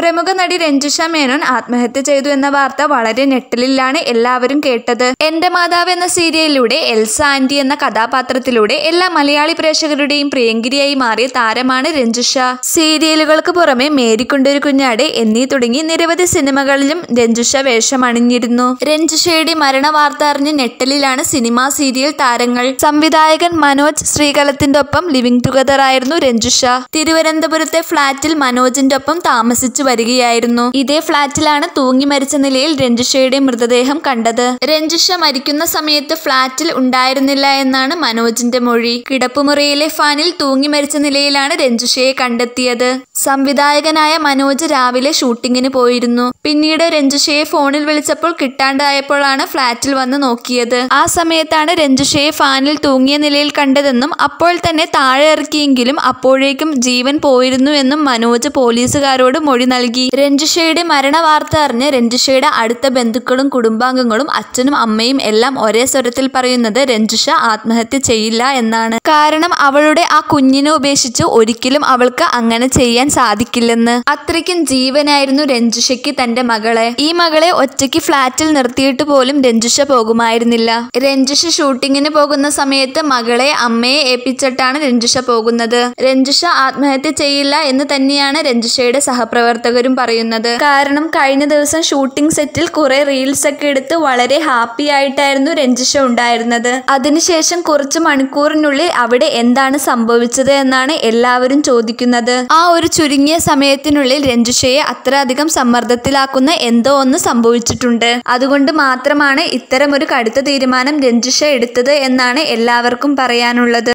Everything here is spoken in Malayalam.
പ്രമുഖ നടി രഞ്ജിഷ മേനോൻ ആത്മഹത്യ ചെയ്തു എന്ന വാർത്ത വളരെ ഞെട്ടലിലാണ് എല്ലാവരും കേട്ടത് എന്റെ മാതാവ് എന്ന സീരിയലിലൂടെ എൽസ ആന്റി എന്ന കഥാപാത്രത്തിലൂടെ എല്ലാ മലയാളി പ്രേക്ഷകരുടെയും പ്രിയങ്കരിയായി മാറിയ താരമാണ് രഞ്ജിഷ സീരിയലുകൾക്ക് പുറമെ മേരിക്കൊണ്ടൊരു കുഞ്ഞാട് എന്നീ തുടങ്ങി നിരവധി സിനിമകളിലും രഞ്ജിഷ വേഷമണിഞ്ഞിരുന്നു രഞ്ജിഷയുടെ മരണ വാർത്ത അറിഞ്ഞ് ഞെട്ടലിലാണ് സിനിമാ സീരിയൽ താരങ്ങൾ സംവിധായകൻ മനോജ് ശ്രീകലത്തിന്റെ ഒപ്പം ലിവിംഗ് ടുഗദർ ആയിരുന്നു രഞ്ജിഷ തിരുവനന്തപുരത്തെ ഫ്ളാറ്റിൽ മനോജിന്റെ ഒപ്പം താമസിച്ചു വരികയായിരുന്നു ഇതേ ഫ്ളാറ്റിലാണ് തൂങ്ങി മരിച്ച നിലയിൽ രഞ്ജിഷയുടെ മൃതദേഹം കണ്ടത് രഞ്ജിഷ മരിക്കുന്ന സമയത്ത് ഫ്ളാറ്റിൽ ഉണ്ടായിരുന്നില്ല എന്നാണ് മനോജിന്റെ മൊഴി കിടപ്പുമുറിയിലെ ഫാനിൽ തൂങ്ങി മരിച്ച നിലയിലാണ് രഞ്ജിഷയെ കണ്ടെത്തിയത് സംവിധായകനായ മനോജ് രാവിലെ ഷൂട്ടിങ്ങിന് പോയിരുന്നു പിന്നീട് രഞ്ജിഷയെ ഫോണിൽ വിളിച്ചപ്പോൾ കിട്ടാണ്ടായപ്പോഴാണ് ഫ്ളാറ്റിൽ വന്ന് നോക്കിയത് ആ സമയത്താണ് രഞ്ജിഷയെ ഫാനിൽ തൂങ്ങിയ നിലയിൽ കണ്ടതെന്നും അപ്പോൾ തന്നെ താഴെ ഇറക്കിയെങ്കിലും അപ്പോഴേക്കും ജീവൻ പോയിരുന്നു എന്നും മനോജ് പോലീസുകാരോട് മൊഴി നൽകി നൽകി രഞ്ജിഷയുടെ മരണവാർത്ത അറിഞ്ഞ് രഞ്ജിഷയുടെ അടുത്ത ബന്ധുക്കളും കുടുംബാംഗങ്ങളും അച്ഛനും അമ്മയും എല്ലാം ഒരേ സ്വരത്തിൽ പറയുന്നത് രഞ്ജിഷ ആത്മഹത്യ ചെയ്യില്ല എന്നാണ് കാരണം അവളുടെ ആ കുഞ്ഞിനെ ഉപേക്ഷിച്ച് ഒരിക്കലും അവൾക്ക് അങ്ങനെ ചെയ്യാൻ സാധിക്കില്ലെന്ന് അത്രയ്ക്കും ജീവനായിരുന്നു രഞ്ജിഷയ്ക്ക് തന്റെ മകളെ ഈ മകളെ ഒറ്റയ്ക്ക് ഫ്ളാറ്റിൽ നിർത്തിയിട്ട് പോലും രഞ്ജിഷ പോകുമായിരുന്നില്ല രഞ്ജിഷ ഷൂട്ടിങ്ങിന് പോകുന്ന സമയത്ത് മകളെ അമ്മയെ ഏൽപ്പിച്ചിട്ടാണ് രഞ്ജിഷ പോകുന്നത് രഞ്ജിഷ ആത്മഹത്യ ചെയ്യില്ല എന്ന് തന്നെയാണ് രഞ്ജിഷയുടെ സഹപ്രവർത്തകർ പ്രവർത്തകരും പറയുന്നത് കാരണം കഴിഞ്ഞ ദിവസം ഷൂട്ടിംഗ് സെറ്റിൽ കുറെ റീൽസ് ഒക്കെ എടുത്ത് വളരെ ഹാപ്പി ആയിട്ടായിരുന്നു രഞ്ജിഷ ഉണ്ടായിരുന്നത് അതിനുശേഷം കുറച്ച് മണിക്കൂറിനുള്ളിൽ അവിടെ എന്താണ് സംഭവിച്ചത് എന്നാണ് എല്ലാവരും ചോദിക്കുന്നത് ആ ഒരു ചുരുങ്ങിയ സമയത്തിനുള്ളിൽ രഞ്ജിഷയെ അത്രയധികം സമ്മർദ്ദത്തിലാക്കുന്ന എന്തോ ഒന്ന് സംഭവിച്ചിട്ടുണ്ട് അതുകൊണ്ട് മാത്രമാണ് ഇത്തരമൊരു കടുത്ത തീരുമാനം രഞ്ജിഷ എടുത്തത് എന്നാണ് എല്ലാവർക്കും പറയാനുള്ളത്